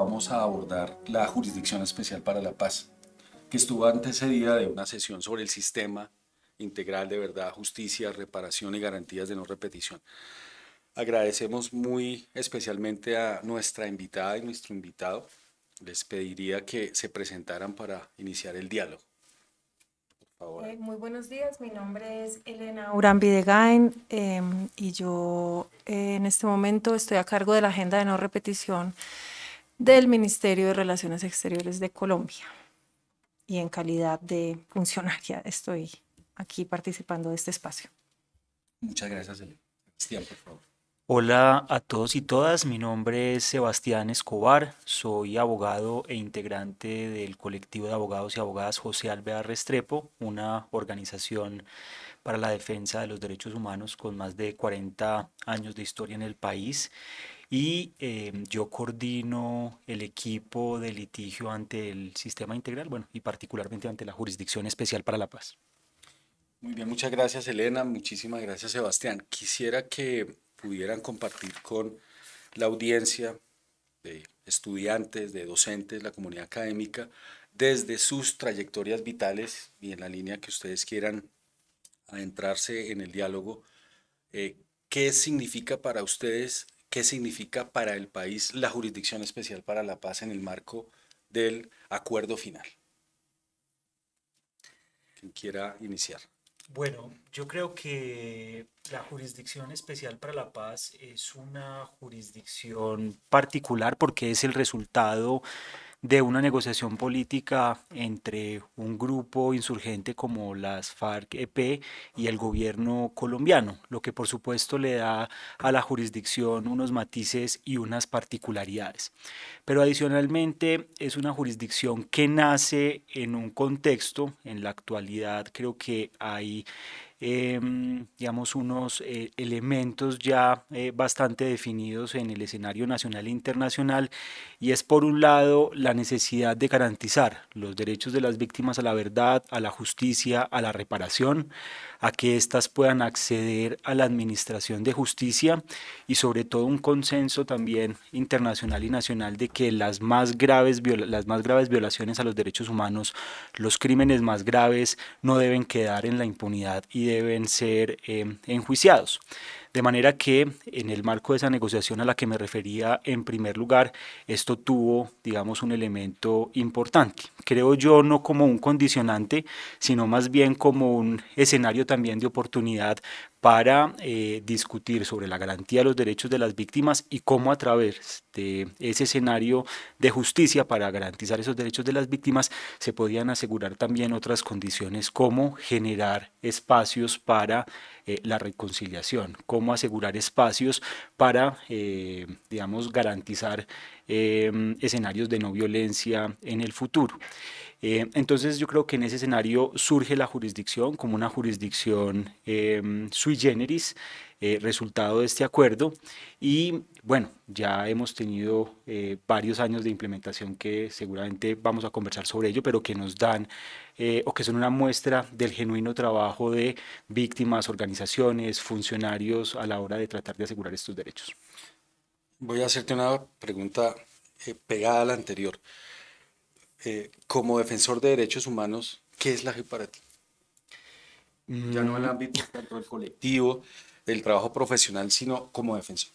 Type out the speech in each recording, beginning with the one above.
vamos a abordar la Jurisdicción Especial para la Paz, que estuvo antecedida de una sesión sobre el sistema integral de verdad, justicia, reparación y garantías de no repetición. Agradecemos muy especialmente a nuestra invitada y nuestro invitado. Les pediría que se presentaran para iniciar el diálogo. Eh, muy buenos días, mi nombre es Elena Urán Videgain em, y yo eh, en este momento estoy a cargo de la Agenda de No Repetición del Ministerio de Relaciones Exteriores de Colombia. Y en calidad de funcionaria estoy aquí participando de este espacio. Muchas gracias, Sebastián, por favor. Hola a todos y todas, mi nombre es Sebastián Escobar, soy abogado e integrante del colectivo de abogados y abogadas José Alvear Restrepo, una organización para la defensa de los derechos humanos con más de 40 años de historia en el país y em, yo coordino el equipo de litigio ante el sistema integral, bueno, y particularmente ante la Jurisdicción Especial para la Paz. Muy bien, muchas gracias Elena, muchísimas gracias Sebastián. Quisiera que pudieran compartir con la audiencia de estudiantes, de docentes, la comunidad académica, desde sus trayectorias vitales y en la línea que ustedes quieran adentrarse en el diálogo, eh, ¿qué significa para ustedes qué significa para el país la Jurisdicción Especial para la Paz en el marco del acuerdo final. Quien quiera iniciar. Bueno, yo creo que la Jurisdicción Especial para la Paz es una jurisdicción particular porque es el resultado de una negociación política entre un grupo insurgente como las FARC-EP y el gobierno colombiano, lo que por supuesto le da a la jurisdicción unos matices y unas particularidades. Pero adicionalmente es una jurisdicción que nace en un contexto, en la actualidad creo que hay eh, digamos, unos eh, elementos ya eh, bastante definidos en el escenario nacional e internacional, y es por un lado la necesidad de garantizar los derechos de las víctimas a la verdad, a la justicia, a la reparación, a que éstas puedan acceder a la administración de justicia y sobre todo un consenso también internacional y nacional de que las más graves, las más graves violaciones a los derechos humanos, los crímenes más graves no deben quedar en la impunidad y deben ser eh, enjuiciados. De manera que en el marco de esa negociación a la que me refería en primer lugar, esto tuvo, digamos, un elemento importante. Creo yo no como un condicionante, sino más bien como un escenario también de oportunidad para eh, discutir sobre la garantía de los derechos de las víctimas y cómo a través de ese escenario de justicia para garantizar esos derechos de las víctimas se podían asegurar también otras condiciones como generar espacios para eh, la reconciliación, cómo asegurar espacios para, eh, digamos, garantizar escenarios de no violencia en el futuro. Eh, entonces yo creo que en ese escenario surge la jurisdicción como una jurisdicción em, sui generis, eh, resultado de este acuerdo. Y bueno, ya hemos tenido eh, varios años de implementación que seguramente vamos a conversar sobre ello, pero que nos dan o que son una muestra del genuino trabajo de víctimas, organizaciones, funcionarios a la hora de tratar de asegurar estos derechos. Voy a hacerte una pregunta pegada a la anterior. Eh, como defensor de derechos humanos, ¿qué es la JEP para ti? Mm. Ya no el ámbito tanto del colectivo, del trabajo profesional, sino como defensor.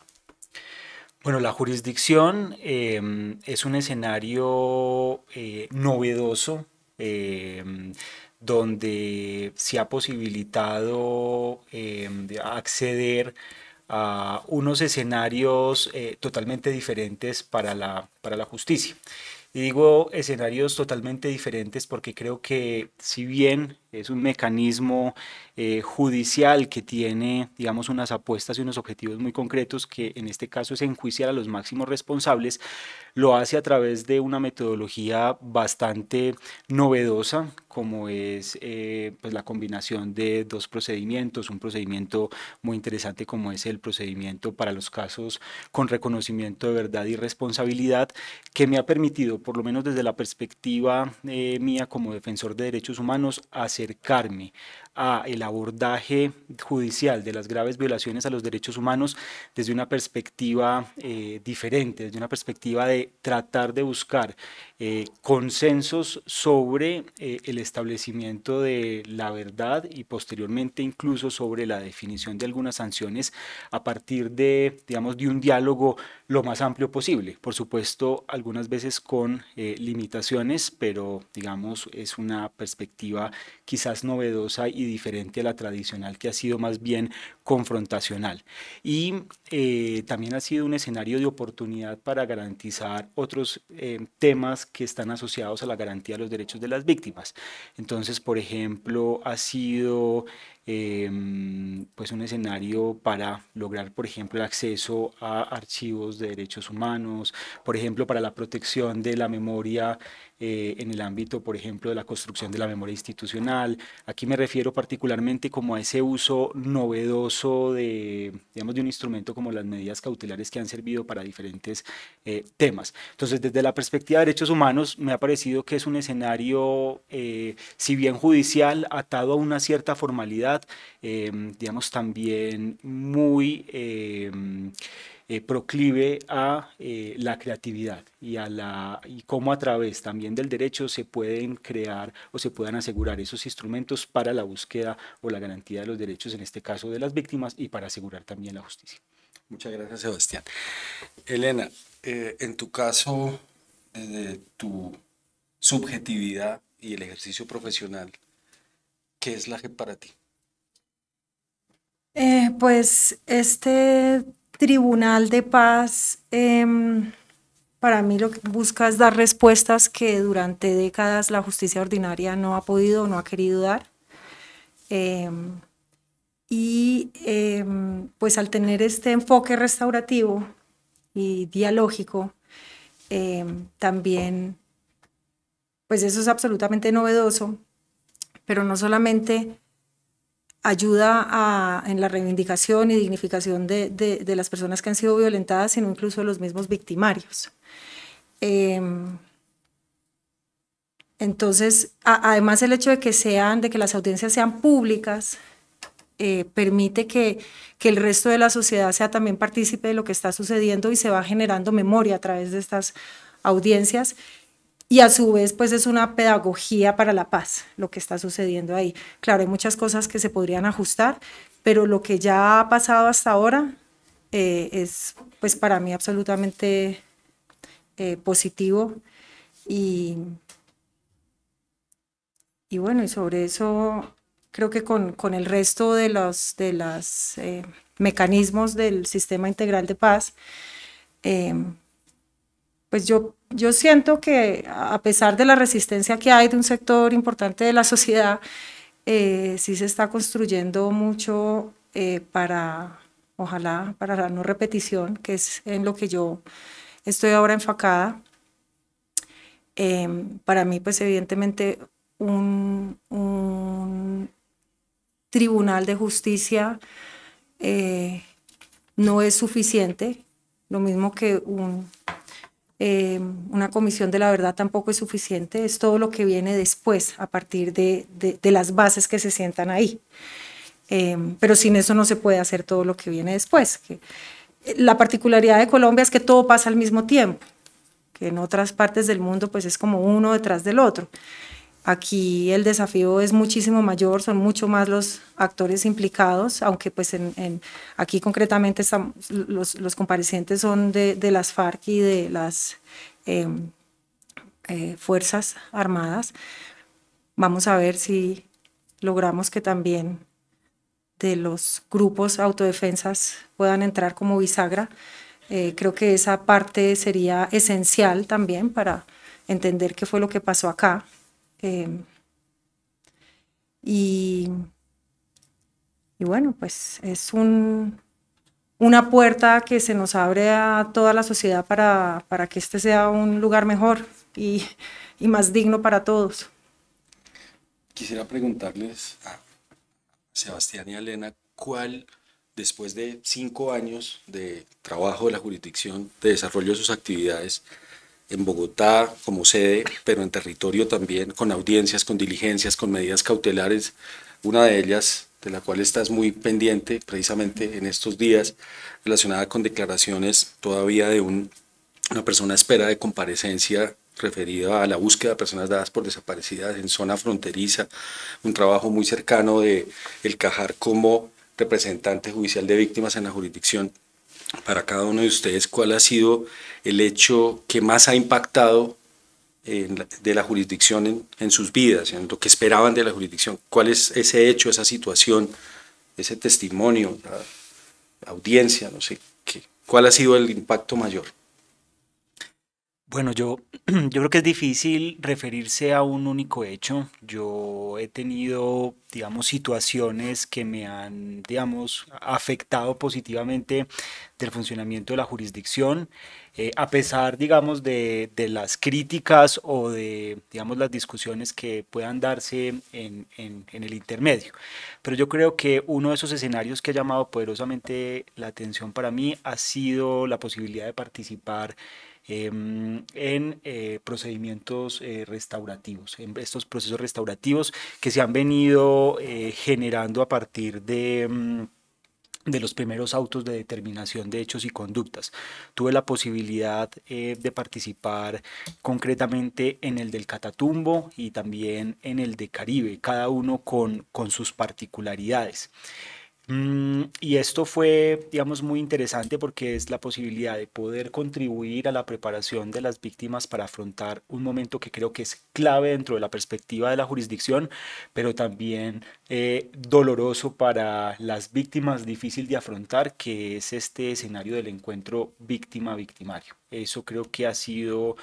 Bueno, la jurisdicción em, es un escenario eh, novedoso em, donde se ha posibilitado em, acceder a unos escenarios eh, totalmente diferentes para la justicia. Y digo escenarios totalmente diferentes porque creo que si bien es un mecanismo eh, judicial que tiene, digamos, unas apuestas y unos objetivos muy concretos, que en este caso es enjuiciar a los máximos responsables, lo hace a través de una metodología bastante novedosa, como es eh, pues la combinación de dos procedimientos, un procedimiento muy interesante como es el procedimiento para los casos con reconocimiento de verdad y responsabilidad, que me ha permitido, por lo menos desde la perspectiva eh, mía como defensor de derechos humanos, hacer acercarme a el abordaje judicial de las graves violaciones a los derechos humanos desde una perspectiva eh, diferente, desde una perspectiva de tratar de buscar eh, consensos sobre eh, el establecimiento de la verdad y posteriormente incluso sobre la definición de algunas sanciones a partir de, digamos, de un diálogo lo más amplio posible. Por supuesto, algunas veces con limitaciones, pero digamos, es una perspectiva quizás novedosa y diferente a la tradicional que ha sido más bien confrontacional. Y eh, también ha sido un escenario de oportunidad para garantizar otros eh, temas que están asociados a la garantía de los derechos de las víctimas. Entonces, por ejemplo, ha sido Em, pues un escenario para lograr, por ejemplo, el acceso a archivos de derechos humanos, por ejemplo, para la protección de la memoria eh, en el ámbito, por ejemplo, de la construcción de la memoria institucional. Aquí me refiero particularmente como a ese uso novedoso de, digamos, de un instrumento como las medidas cautelares que han servido para diferentes eh, temas. Entonces, desde la perspectiva de derechos humanos, me ha parecido que es un escenario, eh, si bien judicial, atado a una cierta formalidad, Em, digamos, también muy... Em, eh, proclive a eh, la creatividad y a la y cómo a través también del derecho se pueden crear o se puedan asegurar esos instrumentos para la búsqueda o la garantía de los derechos en este caso de las víctimas y para asegurar también la justicia. Muchas gracias Sebastián. Elena, eh, en tu caso, tu subjetividad y el ejercicio profesional, ¿qué es la JEP para ti? Eh, pues este Tribunal de Paz em, para mí lo que busca es dar respuestas que durante décadas la justicia ordinaria no ha podido o no ha querido dar. Em, y em, pues al tener este enfoque restaurativo y dialógico, también, pues eso es absolutamente novedoso, pero no solamente ayuda en la reivindicación y dignificación de, las personas que han sido violentadas, sino incluso de los mismos victimarios. Em, entonces, además el hecho de que sean, de que las audiencias sean públicas, eh, permite que, que, el resto de la sociedad sea también partícipe de lo que está sucediendo y se va generando memoria a través de estas audiencias y a su vez pues es una pedagogía para la paz lo que está sucediendo ahí. Claro, hay muchas cosas que se podrían ajustar, pero lo que ya ha pasado hasta ahora eh, es pues para mí absolutamente eh, positivo y, bueno, y sobre eso creo que con, el resto de los de eh, mecanismos del sistema integral de paz, pues yo, yo siento que a pesar de la resistencia que hay de un sector importante de la sociedad, eh, sí se está construyendo mucho eh, para, ojalá, para la no repetición, que es en lo que yo estoy ahora enfocada. Em, para mí, pues evidentemente, un tribunal de justicia eh, no es suficiente, lo mismo que un eh, una comisión de la verdad tampoco es suficiente, es todo lo que viene después a partir de, de, las bases que se sientan ahí. Eh, pero sin eso no se puede hacer todo lo que viene después. Eh, la particularidad de Colombia es que todo pasa al mismo tiempo, que en otras partes del mundo pues es como uno detrás del otro. Aquí el desafío es muchísimo mayor, son mucho más los actores implicados, aunque pues aquí concretamente los, comparecientes son de, las FARC y de las em, eh, Fuerzas Armadas. Vamos a ver si logramos que también de los grupos autodefensas puedan entrar como bisagra. Eh, creo que esa parte sería esencial también para entender qué fue lo que pasó acá y, y, bueno, pues es un, una puerta que se nos abre a toda la sociedad para, que este sea un lugar mejor y, y más digno para todos. Quisiera preguntarles a Sebastián y a Elena, ¿cuál, después de cinco años de trabajo de la jurisdicción, de desarrollo de sus actividades, en Bogotá como sede, pero en territorio también, con audiencias, con diligencias, con medidas cautelares. Una de ellas, de la cual estás muy pendiente precisamente en estos días, relacionada con declaraciones todavía de un, una persona espera de comparecencia referida a la búsqueda de personas dadas por desaparecidas en zona fronteriza, un trabajo muy cercano de el Cajar como representante judicial de víctimas en la jurisdicción para cada uno de ustedes cuál ha sido el hecho que más ha impactado de la jurisdicción en, sus vidas, en lo que esperaban de la jurisdicción, cuál es ese hecho, esa situación, ese testimonio, la audiencia, no sé, qué, cuál ha sido el impacto mayor. Bueno, yo, yo creo que es difícil referirse a un único hecho. Yo he tenido, digamos, situaciones que me han, digamos, afectado positivamente del funcionamiento de la jurisdicción, eh, a pesar, digamos, de, de, las críticas o de, digamos, las discusiones que puedan darse en, en, en el intermedio. Pero yo creo que uno de esos escenarios que ha llamado poderosamente la atención para mí ha sido la posibilidad de participar Em, en eh, procedimientos eh, restaurativos, en estos procesos restaurativos que se han venido eh, generando a partir de mm, de los primeros autos de determinación de hechos y conductas. Tuve la posibilidad de participar concretamente en el del Catatumbo y también en el de Caribe, cada uno con, con sus particularidades. Mm, y esto fue, digamos, muy interesante porque es la posibilidad de poder contribuir a la preparación de las víctimas para afrontar un momento que creo que es clave dentro de la perspectiva de la jurisdicción, pero también eh, doloroso para las víctimas, difícil de afrontar, que es este escenario del encuentro víctima-victimario. Eso creo que ha sido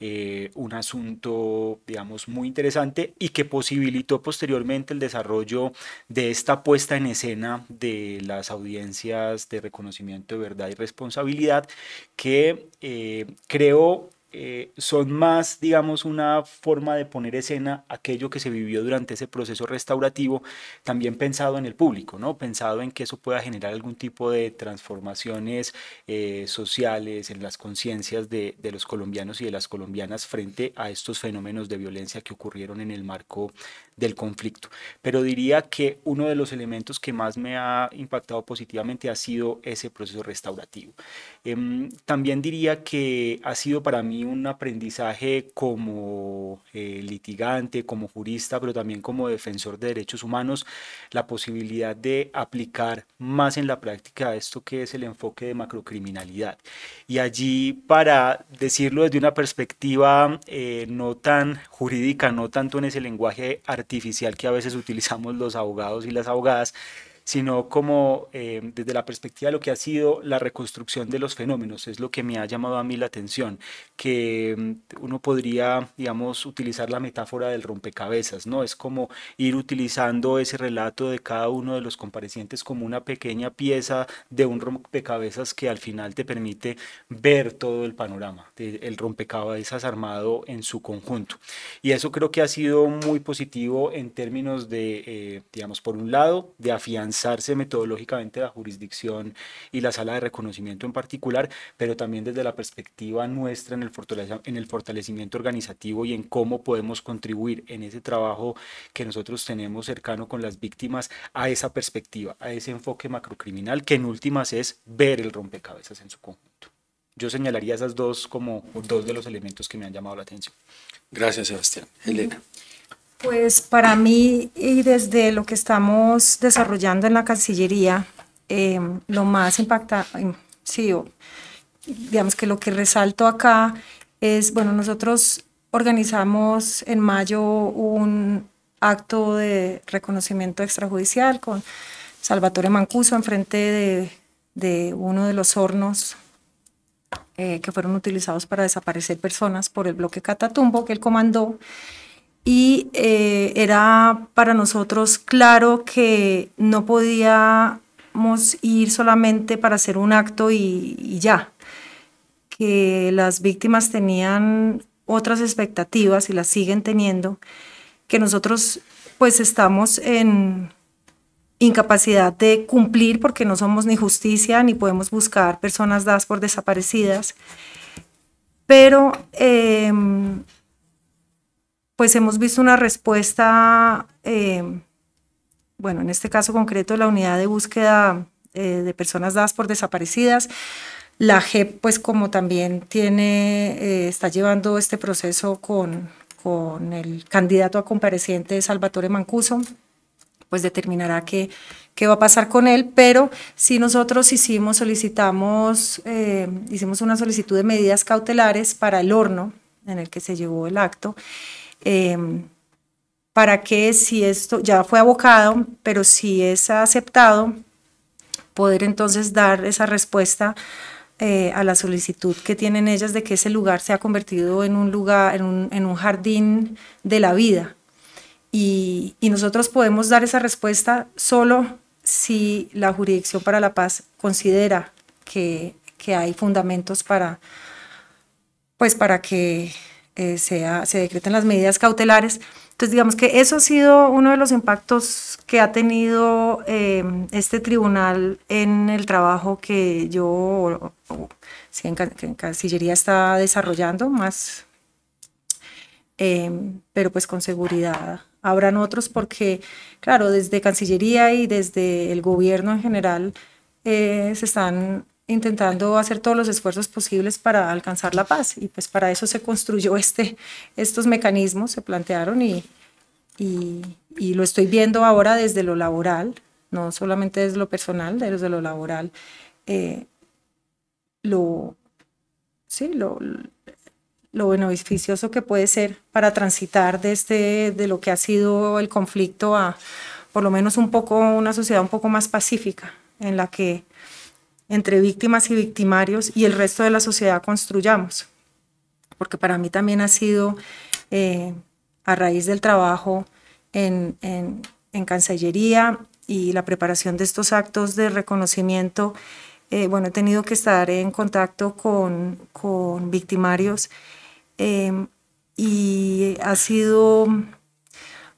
eh, un asunto, digamos, muy interesante y que posibilitó posteriormente el desarrollo de esta puesta en escena de las audiencias de reconocimiento de verdad y responsabilidad que eh, creo. Eh, son más, digamos, una forma de poner escena aquello que se vivió durante ese proceso restaurativo, también pensado en el público, ¿no? Pensado en que eso pueda generar algún tipo de transformaciones eh, sociales en las conciencias de, de, los colombianos y de las colombianas frente a estos fenómenos de violencia que ocurrieron en el marco del conflicto. Pero diría que uno de los elementos que más me ha impactado positivamente ha sido ese proceso restaurativo. Em, también diría que ha sido para mí un aprendizaje como eh, litigante, como jurista, pero también como defensor de derechos humanos, la posibilidad de aplicar más en la práctica esto que es el enfoque de macrocriminalidad. Y allí, para decirlo desde una perspectiva eh, no tan jurídica, no tanto en ese lenguaje artificial que a veces utilizamos los abogados y las abogadas, sino como eh, desde la perspectiva de lo que ha sido la reconstrucción de los fenómenos, es lo que me ha llamado a mí la atención, que mm, uno podría, digamos, utilizar la metáfora del rompecabezas, ¿no? Es como ir utilizando ese relato de cada uno de los comparecientes como una pequeña pieza de un rompecabezas que al final te permite ver todo el panorama, el rompecabezas armado en su conjunto. Y eso creo que ha sido muy positivo en términos de, eh, digamos, por un lado, de afianzar metodológicamente la jurisdicción y la sala de reconocimiento en particular, pero también desde la perspectiva nuestra en el, en el fortalecimiento organizativo y en cómo podemos contribuir en ese trabajo que nosotros tenemos cercano con las víctimas a esa perspectiva, a ese enfoque macrocriminal que en últimas es ver el rompecabezas en su conjunto. Yo señalaría esas dos como dos de los elementos que me han llamado la atención. Gracias, Sebastián. Elena. Pues para mí y desde lo que estamos desarrollando en la Cancillería, em, lo más impacta em, sí, digamos que lo que resalto acá es, bueno, nosotros organizamos en mayo un acto de reconocimiento extrajudicial con Salvatore Mancuso enfrente de, uno de los hornos eh, que fueron utilizados para desaparecer personas por el bloque Catatumbo que él comandó y eh, era para nosotros claro que no podíamos ir solamente para hacer un acto y, ya, que las víctimas tenían otras expectativas y las siguen teniendo, que nosotros pues estamos en incapacidad de cumplir porque no somos ni justicia ni podemos buscar personas dadas por desaparecidas. Pero em, pues hemos visto una respuesta, eh, bueno, en este caso concreto la unidad de búsqueda eh, de personas dadas por desaparecidas. La G e pues como también tiene, eh, está llevando este proceso con, el candidato a compareciente Salvatore Mancuso, pues determinará qué, qué va a pasar con él, pero si nosotros hicimos, solicitamos, hicimos una solicitud de medidas cautelares para el horno en el que se llevó el acto Em, para que si esto ya fue abocado, pero si es aceptado, poder entonces dar esa respuesta eh, a la solicitud que tienen ellas de que ese lugar se ha convertido en un lugar, en un, jardín de la vida. Y, nosotros podemos dar esa respuesta solo si la Jurisdicción para la Paz considera que, que hay fundamentos para, pues para que eh, se decretan las medidas cautelares. Entonces, digamos que eso ha sido uno de los impactos que ha tenido eh, este tribunal en el trabajo que yo, en, Cancillería está desarrollando más, em, pero pues con seguridad habrán otros porque, claro, desde Cancillería y desde el gobierno en general eh, se están intentando hacer todos los esfuerzos posibles para alcanzar la paz. Y pues para eso se construyó este, estos mecanismos, se plantearon y, y, lo estoy viendo ahora desde lo laboral, no solamente desde lo personal, desde lo laboral. Eh, lo, sí, lo, lo beneficioso que puede ser para transitar desde este, de lo que ha sido el conflicto a por lo menos un poco una sociedad un poco más pacífica en la que entre víctimas y victimarios y el resto de la sociedad construyamos. Porque para mí también ha sido, eh, a raíz del trabajo en, en, Cancillería y la preparación de estos actos de reconocimiento, eh, bueno, he tenido que estar en contacto con, victimarios eh, y ha sido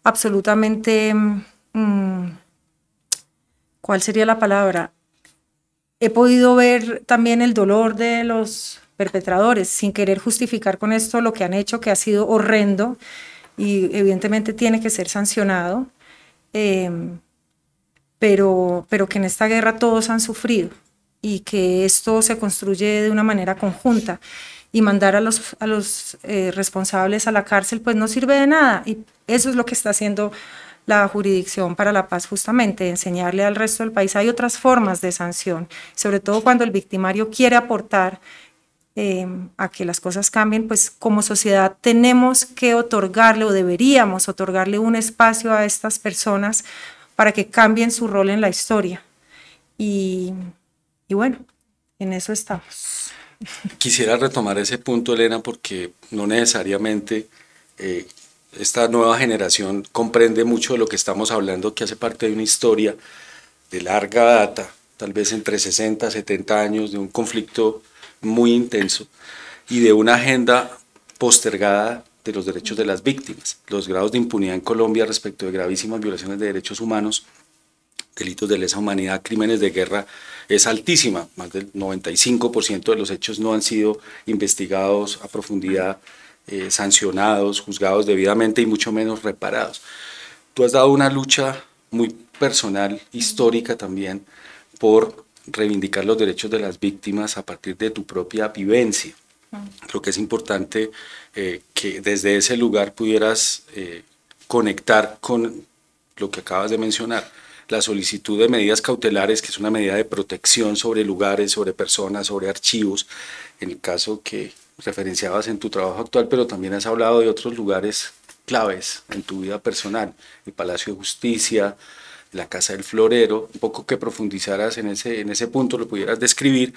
absolutamente, mm, ¿cuál sería la palabra? He podido ver también el dolor de los perpetradores, sin querer justificar con esto lo que han hecho, que ha sido horrendo y evidentemente tiene que ser sancionado, em, pero, pero que en esta guerra todos han sufrido y que esto se construye de una manera conjunta y mandar a los, a los eh, responsables a la cárcel pues no sirve de nada y eso es lo que está haciendo la Jurisdicción para la Paz justamente, enseñarle al resto del país. Hay otras formas de sanción, sobre todo cuando el victimario quiere aportar em, a que las cosas cambien, pues como sociedad tenemos que otorgarle o deberíamos otorgarle un espacio a estas personas para que cambien su rol en la historia. Y, bueno, en eso estamos. Quisiera retomar ese punto, Elena, porque no necesariamente eh, esta nueva generación comprende mucho de lo que estamos hablando, que hace parte de una historia de larga data, tal vez entre 60, 70 años, de un conflicto muy intenso y de una agenda postergada de los derechos de las víctimas. Los grados de impunidad en Colombia respecto de gravísimas violaciones de derechos humanos, delitos de lesa humanidad, crímenes de guerra, es altísima. Más del 95% de los hechos no han sido investigados a profundidad eh, sancionados, juzgados debidamente y mucho menos reparados. Tú has dado una lucha muy personal, histórica también, por reivindicar los derechos de las víctimas a partir de tu propia vivencia. Creo que es importante eh, que desde ese lugar pudieras eh, conectar con lo que acabas de mencionar. La solicitud de medidas cautelares, que es una medida de protección sobre lugares, sobre personas, sobre archivos, en el caso que referenciabas en tu trabajo actual, pero también has hablado de otros lugares claves en tu vida personal, el Palacio de Justicia, la Casa del Florero, un poco que profundizaras en ese, en ese punto, lo pudieras describir,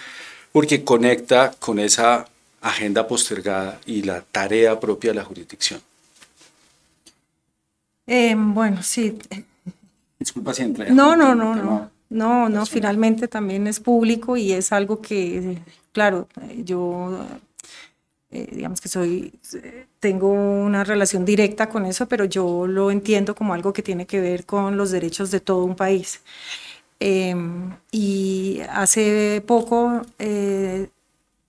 porque conecta con esa agenda postergada y la tarea propia de la jurisdicción. Em, bueno, sí. Disculpa si No, no, no, no. No, no, finalmente también es público y es algo que, claro, yo eh, digamos que soy, tengo una relación directa con eso, pero yo lo entiendo como algo que tiene que ver con los derechos de todo un país. Em, y hace poco eh,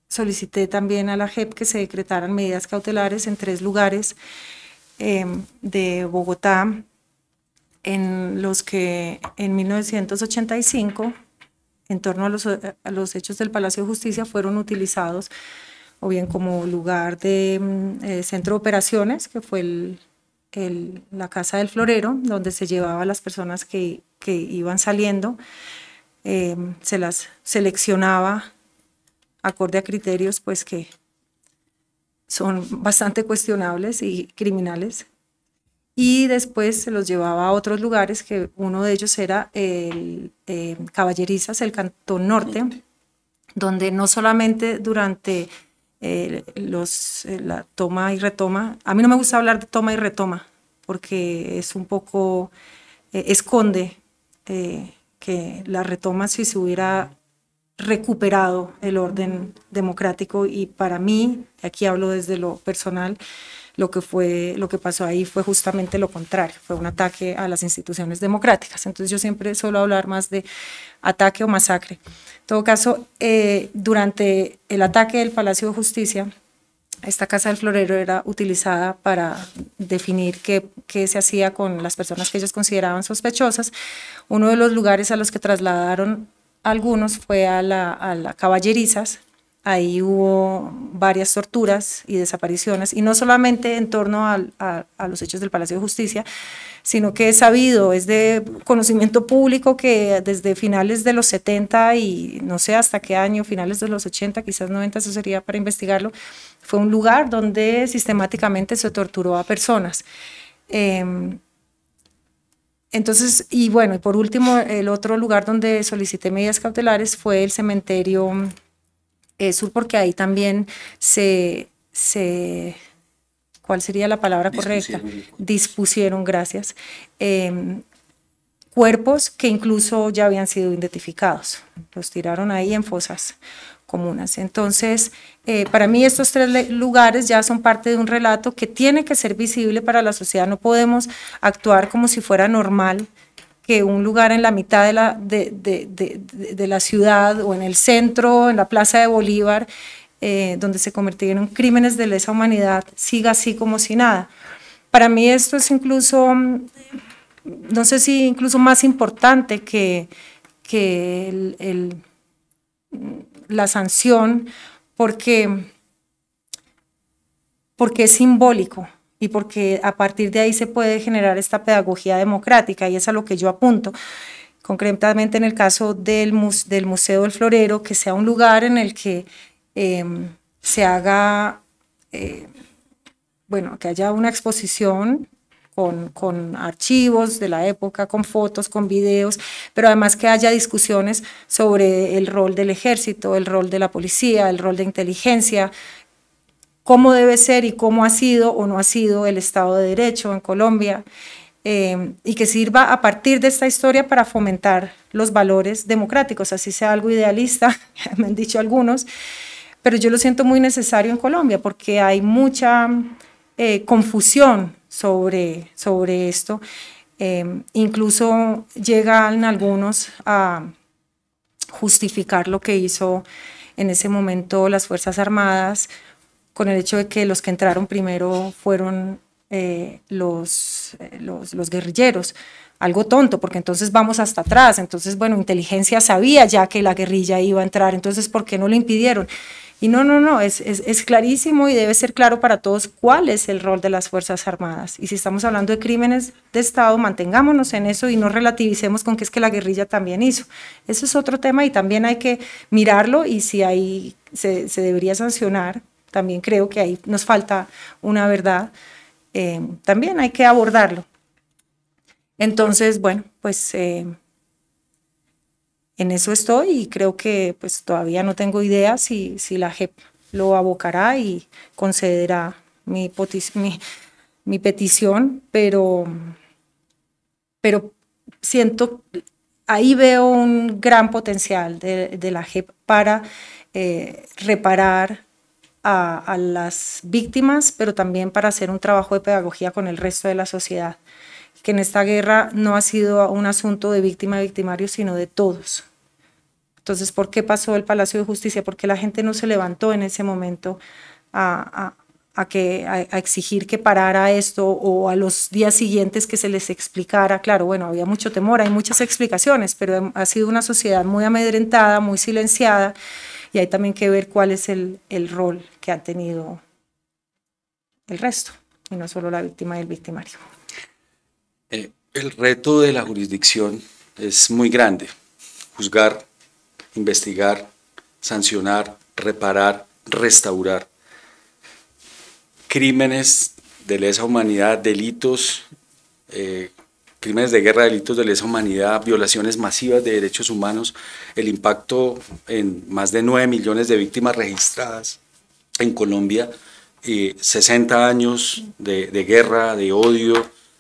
solicité también a la JEP que se decretaran medidas cautelares en tres lugares em, de Bogotá, en los que en 1985, en torno a los, a los hechos del Palacio de Justicia, fueron utilizados o bien como lugar de mm, eh, centro de operaciones, que fue el, la casa del florero, donde se llevaba a las personas que, que iban saliendo, em, se las seleccionaba acorde a criterios pues que son bastante cuestionables y criminales. Y después se los llevaba a otros lugares, que uno de ellos era el em, Caballerizas, el Cantón Norte, donde no solamente durante eh, los, eh, la toma y retoma. A mí no me gusta hablar de toma y retoma porque es un poco, eh, esconde que la retoma si se hubiera recuperado el orden democrático y para mí, aquí hablo desde lo personal, lo que, fue, lo que pasó ahí fue justamente lo contrario, fue un ataque a las instituciones democráticas. Entonces yo siempre suelo hablar más de ataque o masacre. En todo caso, eh, durante el ataque del Palacio de Justicia, esta casa del florero era utilizada para definir qué, se hacía con las personas que ellos consideraban sospechosas. Uno de los lugares a los que trasladaron algunos fue a la, a la caballerizas, Ahí hubo varias torturas y desapariciones, y no solamente en torno a, los hechos del Palacio de Justicia, sino que es sabido, es de conocimiento público que desde finales de los 70 y no sé hasta qué año, finales de los 80, quizás 90, eso sería para investigarlo, fue un lugar donde sistemáticamente se torturó a personas. Em, entonces, y bueno, y por último, el otro lugar donde solicité medidas cautelares fue el cementerio porque ahí también se, ¿cuál sería la palabra correcta? Dispusieron, gracias. Em, cuerpos que incluso ya habían sido identificados. Los tiraron ahí en fosas comunas. Entonces, eh, para mí estos tres lugares ya son parte de un relato que tiene que ser visible para la sociedad. No podemos actuar como si fuera normal que un lugar en la mitad de la, de, la ciudad o en el centro, en la Plaza de Bolívar, eh, donde se convirtieron crímenes de lesa humanidad, siga así como si nada. Para mí esto es incluso, no sé si incluso más importante que, la sanción, porque es simbólico y porque a partir de ahí se puede generar esta pedagogía democrática y es a lo que yo apunto. Concretamente en el caso del, del Museo del Florero, que sea un lugar en el que em, se haga, eh, bueno, que haya una exposición con, con, archivos de la época, con fotos, con videos, pero además que haya discusiones sobre el rol del ejército, el rol de la policía, el rol de inteligencia, cómo debe ser y cómo ha sido o no ha sido el Estado de Derecho en Colombia, eh, y que sirva a partir de esta historia para fomentar los valores democráticos, así sea algo idealista, me han dicho algunos, pero yo lo siento muy necesario en Colombia porque hay mucha eh, confusión sobre, sobre esto. Eh, incluso llegan algunos a justificar lo que hizo en ese momento las Fuerzas Armadas con el hecho de que los que entraron primero fueron eh, eh, los, los, guerrilleros. Algo tonto, porque entonces vamos hasta atrás. Entonces, bueno, inteligencia sabía ya que la guerrilla iba a entrar, entonces, ¿por qué no lo impidieron? Y no, no, no, es, es, clarísimo y debe ser claro para todos cuál es el rol de las Fuerzas Armadas. Y si estamos hablando de crímenes de Estado, mantengámonos en eso y no relativicemos con qué es que la guerrilla también hizo. Eso es otro tema y también hay que mirarlo y si hay, se, se debería sancionar también creo que ahí nos falta una verdad. Eh, también hay que abordarlo. Entonces, bueno, pues eh, en eso estoy y creo que pues todavía no tengo idea si, si la JEP lo abocará y concederá mi, petición, pero, pero siento, ahí veo un gran potencial de, la JEP para eh, reparar a, las víctimas, pero también para hacer un trabajo de pedagogía con el resto de la sociedad, que en esta guerra no ha sido un asunto de víctima y victimario, sino de todos. Entonces, ¿por qué pasó el Palacio de Justicia? ¿Por qué la gente no se levantó en ese momento a, a exigir que parara esto o a los días siguientes que se les explicara. Claro, bueno, había mucho temor, hay muchas explicaciones, pero ha sido una sociedad muy amedrentada, muy silenciada y hay también que ver cuál es el, rol que ha tenido el resto, y no solo la víctima y el victimario. Eh, el reto de la jurisdicción es muy grande. Juzgar, investigar, sancionar, reparar, restaurar. Crímenes de lesa humanidad, delitos eh, crímenes de guerra, delitos de lesa humanidad, violaciones masivas de derechos humanos, el impacto en más de 9 millones de víctimas registradas en Colombia, 60 eh, años de, guerra, de odio,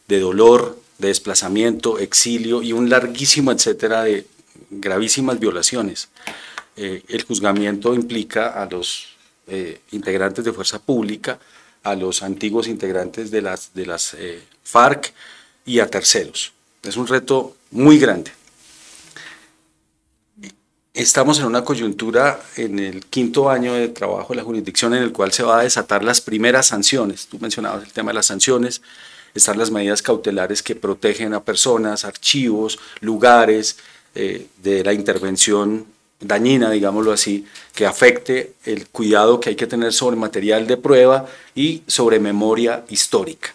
de dolor, de desplazamiento, exilio y un larguísimo etcétera de gravísimas violaciones. Eh, el juzgamiento implica a los eh, integrantes de fuerza pública, a los antiguos integrantes de las, de las FARC, y a terceros. Es un reto muy grande. Estamos en una coyuntura en el quinto año de trabajo de la jurisdicción en el cual se va a desatar las primeras sanciones. Tú mencionabas el tema de las sanciones, están las medidas cautelares que protegen a personas, archivos, lugares eh, de la intervención dañina, digámoslo así, que afecte el cuidado que hay que tener sobre material de prueba y sobre memoria histórica.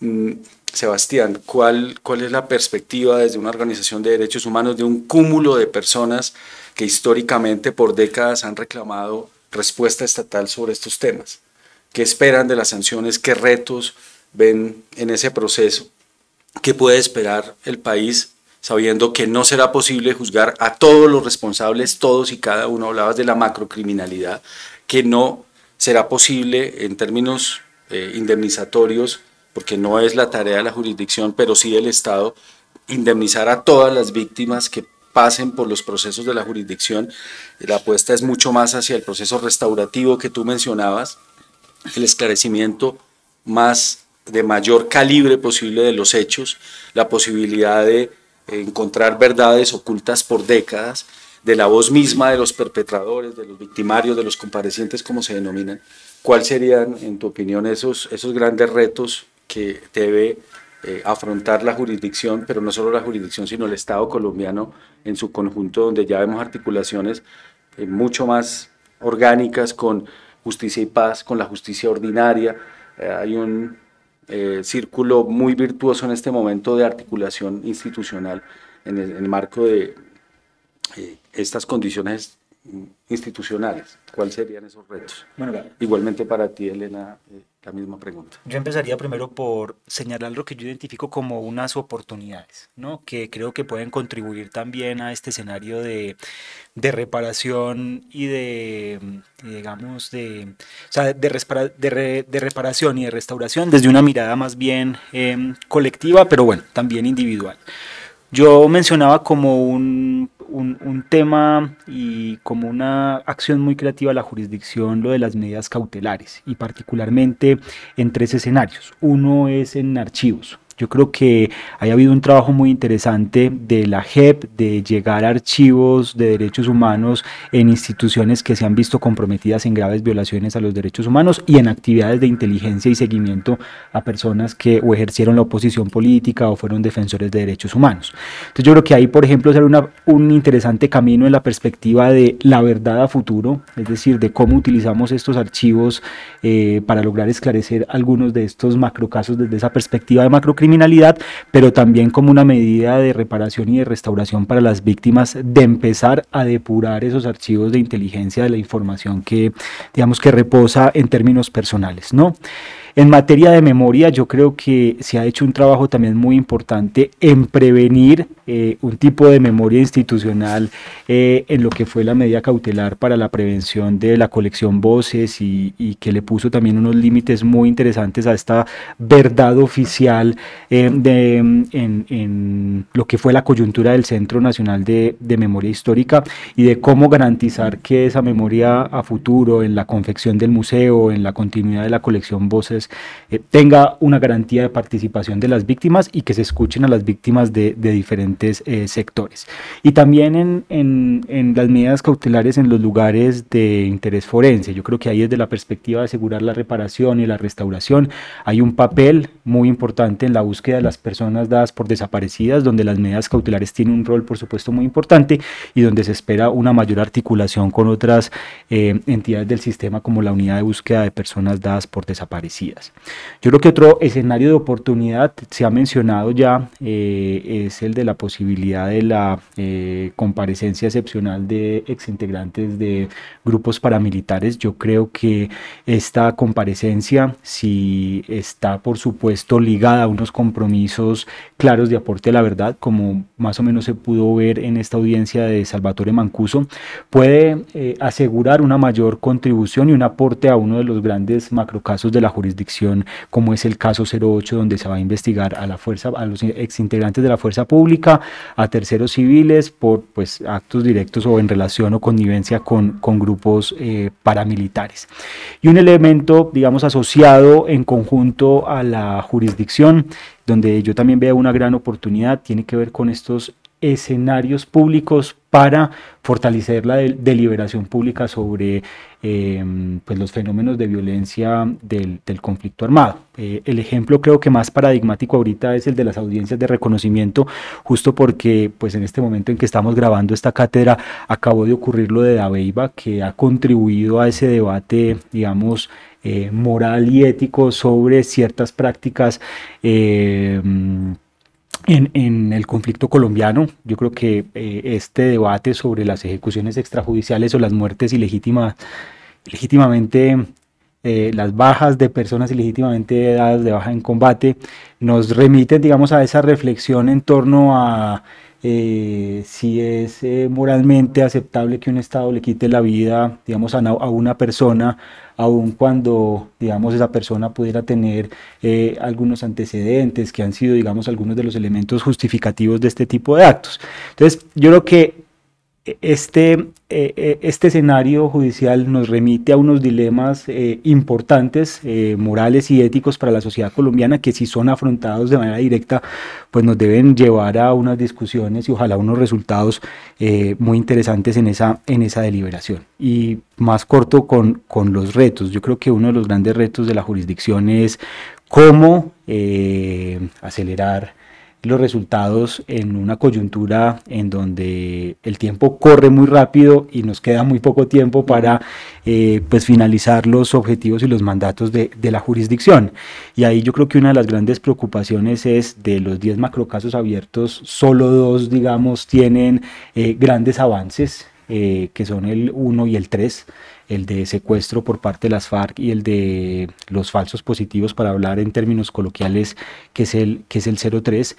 Mm, Sebastián, ¿cuál, ¿cuál es la perspectiva desde una organización de derechos humanos de un cúmulo de personas que históricamente por décadas han reclamado respuesta estatal sobre estos temas? ¿Qué esperan de las sanciones? ¿Qué retos ven en ese proceso? ¿Qué puede esperar el país sabiendo que no será posible juzgar a todos los responsables, todos y cada uno? Hablabas de la macrocriminalidad, que no será posible en términos eh, indemnizatorios porque no es la tarea de la jurisdicción, pero sí del Estado, indemnizar a todas las víctimas que pasen por los procesos de la jurisdicción. La apuesta es mucho más hacia el proceso restaurativo que tú mencionabas, el esclarecimiento más de mayor calibre posible de los hechos, la posibilidad de encontrar verdades ocultas por décadas, de la voz misma de los perpetradores, de los victimarios, de los comparecientes, como se denominan. ¿Cuáles serían, en tu opinión, esos, esos grandes retos que debe eh, afrontar la jurisdicción, pero no solo la jurisdicción, sino el Estado colombiano en su conjunto, donde ya vemos articulaciones eh, mucho más orgánicas con justicia y paz, con la justicia ordinaria. Eh, hay un círculo muy virtuoso en este momento de articulación institucional en el, marco de estas condiciones institucionales. ¿Cuáles serían esos retos? Igualmente para ti, Elena, la misma pregunta. Yo empezaría primero por señalar lo que yo identifico como unas oportunidades, ¿no? que creo que pueden contribuir también a este escenario de, reparación y de, digamos, de, de, reparación y de restauración desde una mirada más bien em, colectiva, pero bueno, también individual. Yo mencionaba como un un, tema y como una acción muy creativa de la jurisdicción lo de las medidas cautelares y particularmente en tres escenarios. Uno es en archivos, yo creo que haya habido un trabajo muy interesante de la JEP de llegar a archivos de derechos humanos en instituciones que se han visto comprometidas en graves violaciones a los derechos humanos y en actividades de inteligencia y seguimiento a personas que o ejercieron la oposición política o fueron defensores de derechos humanos. Entonces yo creo que ahí, por ejemplo, será un interesante camino en la perspectiva de la verdad a futuro, es decir, de cómo utilizamos estos archivos eh, para lograr esclarecer algunos de estos macrocasos desde esa perspectiva de macrocrimen pero también como una medida de reparación y de restauración para las víctimas de empezar a depurar esos archivos de inteligencia de la información que, digamos, que reposa en términos personales, ¿no? En materia de memoria, yo creo que se ha hecho un trabajo también muy importante en prevenir eh, un tipo de memoria institucional eh, en lo que fue la medida cautelar para la prevención de la colección voces y, que le puso también unos límites muy interesantes a esta verdad oficial eh, en, lo que fue la coyuntura del Centro Nacional de Memoria Histórica y de cómo garantizar que esa memoria a futuro en la confección del museo, en la continuidad de la colección voces, eh, tenga una garantía de participación de las víctimas y que se escuchen a las víctimas de, diferentes eh, sectores. Y también en, las medidas cautelares en los lugares de interés forense. Yo creo que ahí desde la perspectiva de asegurar la reparación y la restauración hay un papel muy importante en la búsqueda de las personas dadas por desaparecidas, donde las medidas cautelares tienen un rol, por supuesto, muy importante y donde se espera una mayor articulación con otras eh, entidades del sistema como la unidad de búsqueda de personas dadas por desaparecidas. Yo creo que otro escenario de oportunidad se ha mencionado ya eh, es el de la posibilidad de la eh, comparecencia excepcional de exintegrantes de grupos paramilitares. Yo creo que esta comparecencia, si está por supuesto ligada a unos compromisos claros de aporte a la verdad, como más o menos se pudo ver en esta audiencia de Salvatore Mancuso, puede eh, asegurar una mayor contribución y un aporte a uno de los grandes macrocasos de la jurisdicción como es el caso 08, donde se va a investigar a la fuerza, a los exintegrantes de la fuerza pública, a terceros civiles por pues, actos directos o en relación o connivencia con, con grupos eh, paramilitares. Y un elemento, digamos, asociado en conjunto a la jurisdicción, donde yo también veo una gran oportunidad, tiene que ver con estos escenarios públicos para fortalecer la deliberación pública sobre em, pues los fenómenos de violencia del, conflicto armado. Eh, el ejemplo creo que más paradigmático ahorita es el de las audiencias de reconocimiento, justo porque pues en este momento en que estamos grabando esta cátedra acabó de ocurrir lo de Dabeiba, que ha contribuido a ese debate, digamos, eh, moral y ético sobre ciertas prácticas em, en, el conflicto colombiano. Yo creo que eh, este debate sobre las ejecuciones extrajudiciales o las muertes ilegítimas, legítimamente, eh, las bajas de personas ilegítimamente dadas de baja en combate, nos remite digamos, a esa reflexión en torno a eh, si es eh, moralmente aceptable que un Estado le quite la vida, digamos, a, una persona, aun cuando, digamos, esa persona pudiera tener eh, algunos antecedentes que han sido, digamos, algunos de los elementos justificativos de este tipo de actos. Entonces, yo creo que este, eh, eh, este escenario judicial nos remite a unos dilemas eh, importantes, morales y éticos para la sociedad colombiana, que si son afrontados de manera directa, pues nos deben llevar a unas discusiones y ojalá unos resultados muy interesantes en esa, en esa deliberación. Y más corto con, con los retos. Yo creo que uno de los grandes retos de la jurisdicción es cómo acelerar los resultados en una coyuntura en donde el tiempo corre muy rápido y nos queda muy poco tiempo para eh, pues finalizar los objetivos y los mandatos de, la jurisdicción. Y ahí yo creo que una de las grandes preocupaciones es de los 10 macrocasos abiertos, solo dos, digamos, tienen eh, grandes avances, eh, que son el 1 y el 3 el de secuestro por parte de las FARC y el de los falsos positivos, para hablar en términos coloquiales, que es el, que es el 03.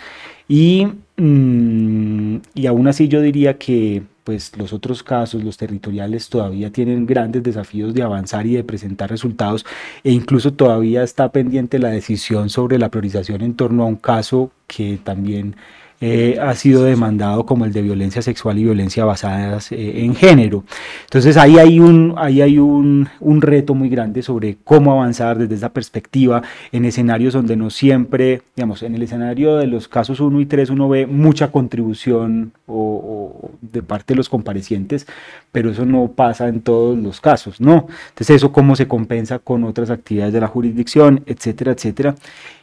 Y, mm, y aún así yo diría que pues los otros casos, los territoriales, todavía tienen grandes desafíos de avanzar y de presentar resultados e incluso todavía está pendiente la decisión sobre la priorización en torno a un caso que también eh, ha sido demandado como el de violencia sexual y violencia basadas eh, en género. Entonces ahí hay, un, ahí hay un, un, reto muy grande sobre cómo avanzar desde esa perspectiva en escenarios donde no siempre, digamos, en el escenario de los casos 1 y 3 uno ve mucha contribución o de parte de los comparecientes, pero eso no pasa en todos los casos, ¿no? Entonces eso cómo se compensa con otras actividades de la jurisdicción, etcétera, etcétera.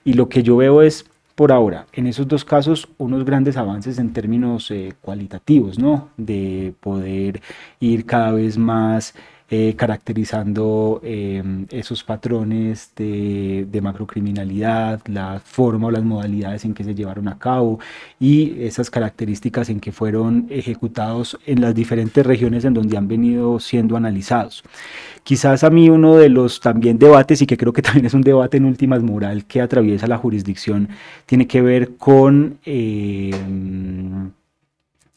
Y lo que yo veo es por ahora, en esos dos casos, unos grandes avances en términos eh, cualitativos, ¿no? De poder ir cada vez más eh, caracterizando em, esos patrones de, macrocriminalidad, la forma o las modalidades en que se llevaron a cabo y esas características en que fueron ejecutados en las diferentes regiones en donde han venido siendo analizados. Quizás a mí uno de los también debates y que creo que también es un debate en últimas moral que atraviesa la jurisdicción tiene que ver con... Em,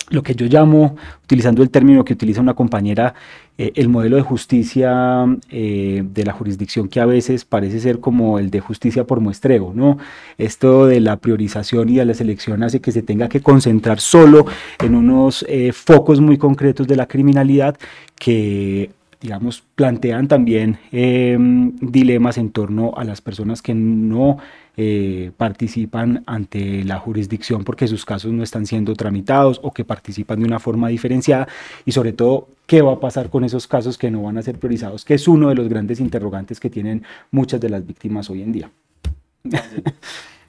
lo que yo llamo, utilizando el término que utiliza una compañera, eh, el modelo de justicia eh, de la jurisdicción que a veces parece ser como el de justicia por muestreo, ¿no? Esto de la priorización y de la selección hace que se tenga que concentrar solo en unos eh, focos muy concretos de la criminalidad que digamos, plantean también em, dilemas en torno a las personas que no eh, participan ante la jurisdicción porque sus casos no están siendo tramitados o que participan de una forma diferenciada y sobre todo qué va a pasar con esos casos que no van a ser priorizados, que es uno de los grandes interrogantes que tienen muchas de las víctimas hoy en día.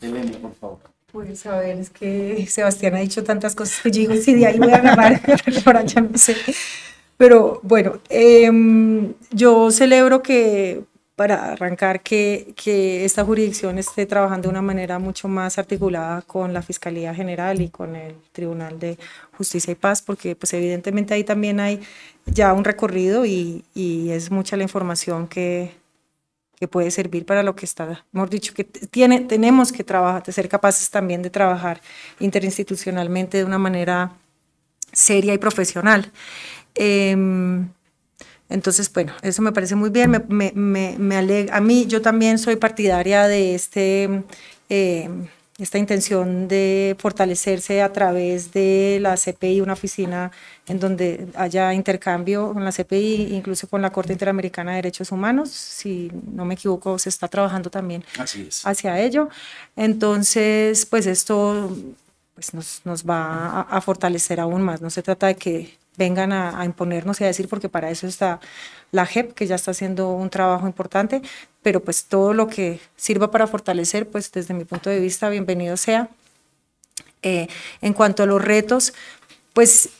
Elena, por favor. Pues a es que Sebastián ha dicho tantas cosas que yo digo, si de ahí voy a grabar, ahora ya no sé. Pero bueno, em, yo celebro que para arrancar que, esta jurisdicción esté trabajando de una manera mucho más articulada con la Fiscalía General y con el Tribunal de Justicia y Paz, porque pues evidentemente ahí también hay ya un recorrido y, es mucha la información que, puede servir para lo que está, hemos dicho, que tiene, tenemos que trabajar, ser capaces también de trabajar interinstitucionalmente de una manera seria y profesional. Em, entonces, bueno, eso me parece muy bien. Me, A mí, yo también soy partidaria de este, em, esta intención de fortalecerse a través de la CPI, una oficina en donde haya intercambio con la CPI, incluso con la Corte Interamericana de Derechos Humanos. Si no me equivoco, se está trabajando también hacia ello. Entonces, pues esto pues nos, va a fortalecer aún más. No se trata de que vengan a, imponernos y a decir, porque para eso está la JEP, que ya está haciendo un trabajo importante, pero pues todo lo que sirva para fortalecer, pues desde mi punto de vista, bienvenido sea. Eh, en cuanto a los retos, pues